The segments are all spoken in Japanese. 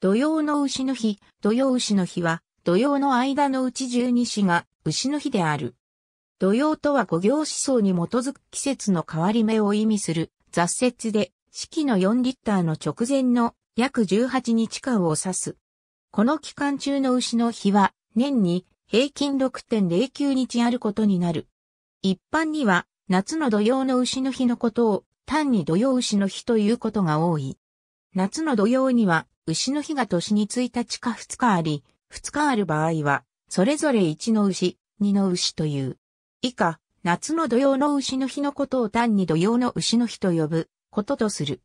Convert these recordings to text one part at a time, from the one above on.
土曜の牛の日、土曜牛の日は、土曜の間のうち十二支が牛の日である。土曜とは五行思想に基づく季節の変わり目を意味する雑節で、四季の4リッターの直前の約18日間を指す。この期間中の牛の日は、年に平均6.09日あることになる。一般には、夏の土曜の牛の日のことを、単に土曜牛の日ということが多い。夏の土曜には、牛の日が年に1日か2日あり、2日ある場合は、それぞれ1の牛、2の牛という。以下、夏の土用の牛の日のことを単に土用の牛の日と呼ぶこととする。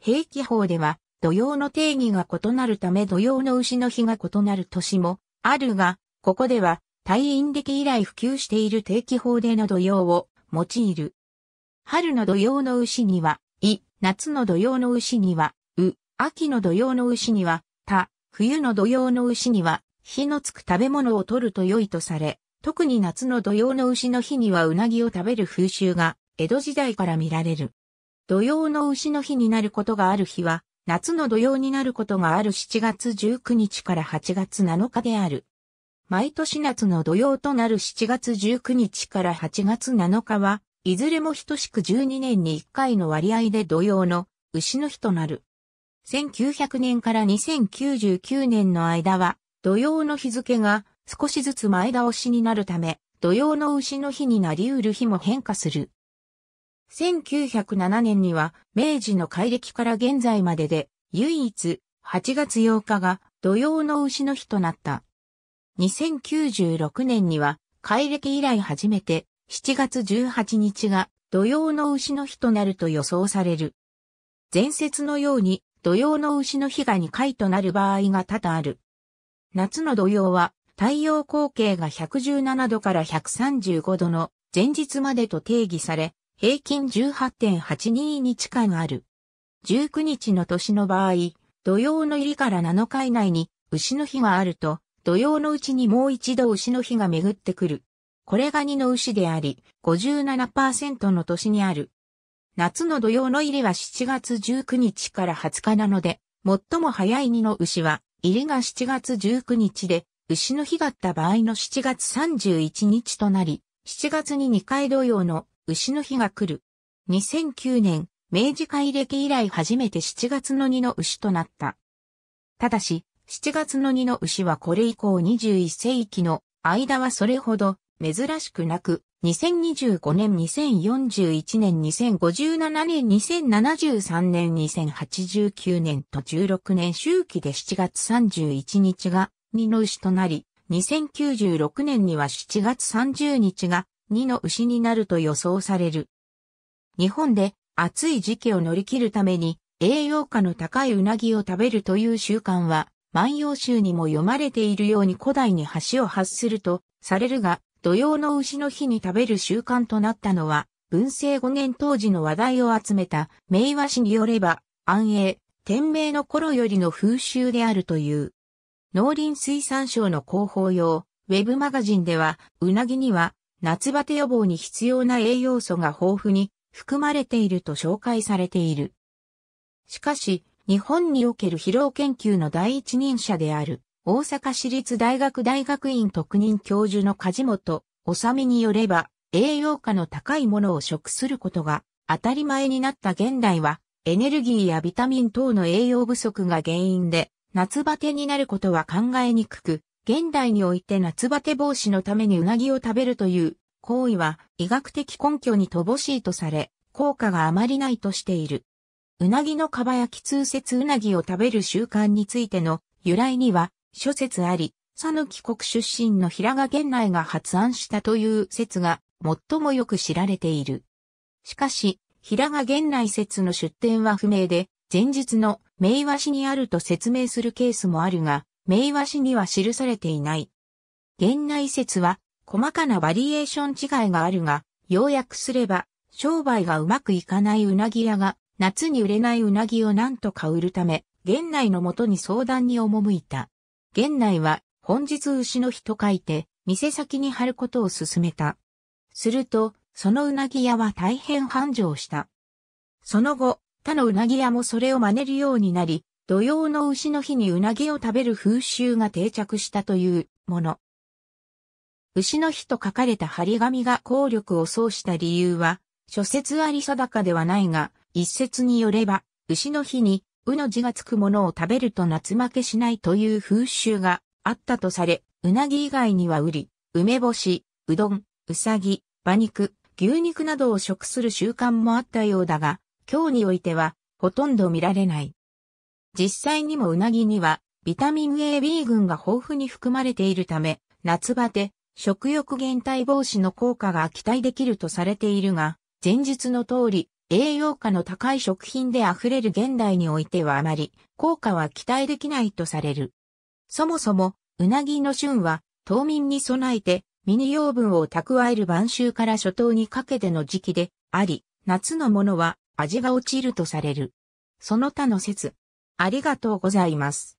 平気法では土用の定義が異なるため土用の牛の日が異なる年もあるが、ここでは退院歴以来普及している定期法での土用を用いる。春の土用の牛には、い、夏の土用の牛には、秋の土用の牛には、他、冬の土用の牛には、火のつく食べ物を取ると良いとされ、特に夏の土用の牛の日にはうなぎを食べる風習が、江戸時代から見られる。土用の牛の日になることがある日は、夏の土用になることがある7月19日から8月7日である。毎年夏の土曜となる7月19日から8月7日は、いずれも等しく12年に1回の割合で土曜の牛の日となる。1900年から2099年の間は、土曜の日付が少しずつ前倒しになるため、土曜の牛の日になり得る日も変化する。1907年には、明治の改暦から現在までで、唯一、8月8日が土曜の牛の日となった。2096年には、改暦以来初めて、7月18日が土曜の牛の日となると予想される。前説のように、土曜の牛の日が2回となる場合が多々ある。夏の土曜は太陽光景が117度から135度の前日までと定義され、平均18.82日間ある。19日の年の場合、土曜の入りから7日以内に牛の日があると、土曜のうちにもう一度牛の日が巡ってくる。これが2の牛であり、57%の年にある。夏の土用の入りは7月19日から20日なので、最も早い2の牛は、入りが7月19日で、牛の日があった場合の7月31日となり、7月に2回土用の牛の日が来る。2009年、明治会暦以来初めて7月の2の牛となった。ただし、7月の2の牛はこれ以降21世紀の間はそれほど珍しくなく、2025年2041年2057年2073年2089年と16年周期で7月31日が2の牛となり、2096年には7月30日が2の牛になると予想される。日本で暑い時期を乗り切るために栄養価の高いうなぎを食べるという習慣は万葉集にも読まれているように古代に橋を発するとされるが、土曜の牛の日に食べる習慣となったのは、文政5年当時の話題を集めた名和氏によれば、安永、天明の頃よりの風習であるという。農林水産省の広報用、ウェブマガジンでは、うなぎには、夏バテ予防に必要な栄養素が豊富に含まれていると紹介されている。しかし、日本における疲労研究の第一人者である、大阪市立大学大学院特任教授の梶本治によれば、栄養価の高いものを食することが当たり前になった現代は、エネルギーやビタミン等の栄養不足が原因で、夏バテになることは考えにくく、現代において夏バテ防止のためにうなぎを食べるという行為は医学的根拠に乏しいとされ、効果があまりないとしている。うなぎのかば焼き通説うなぎを食べる習慣についての由来には、諸説あり、讃岐国出身の平賀源内が発案したという説が最もよく知られている。しかし、平賀源内説の出典は不明で、前述の名和紙にあると説明するケースもあるが、名和紙には記されていない。源内説は細かなバリエーション違いがあるが、要約すれば商売がうまくいかないうなぎ屋が夏に売れないうなぎを何とか売るため、源内のもとに相談に赴いた。源内は本日牛の日と書いて、店先に貼ることを勧めた。すると、そのうなぎ屋は大変繁盛した。その後、他のうなぎ屋もそれを真似るようになり、土曜の牛の日にうなぎを食べる風習が定着したというもの。牛の日と書かれた張り紙が効力を奏した理由は、諸説あり定かではないが、一説によれば、牛の日にうの字がつくものを食べると夏負けしないという風習があったとされ、うなぎ以外にはうり、梅干し、うどん、うさぎ、馬肉、牛肉などを食する習慣もあったようだが、今日においてはほとんど見られない。実際にもうなぎにはビタミン AB 群が豊富に含まれているため、夏バテ、食欲減退防止の効果が期待できるとされているが、前述の通り、栄養価の高い食品で溢れる現代においてはあまり効果は期待できないとされる。そもそも、うなぎの旬は冬眠に備えてミニ養分を蓄える晩秋から初冬にかけての時期であり、夏のものは味が落ちるとされる。その他の説。ありがとうございます。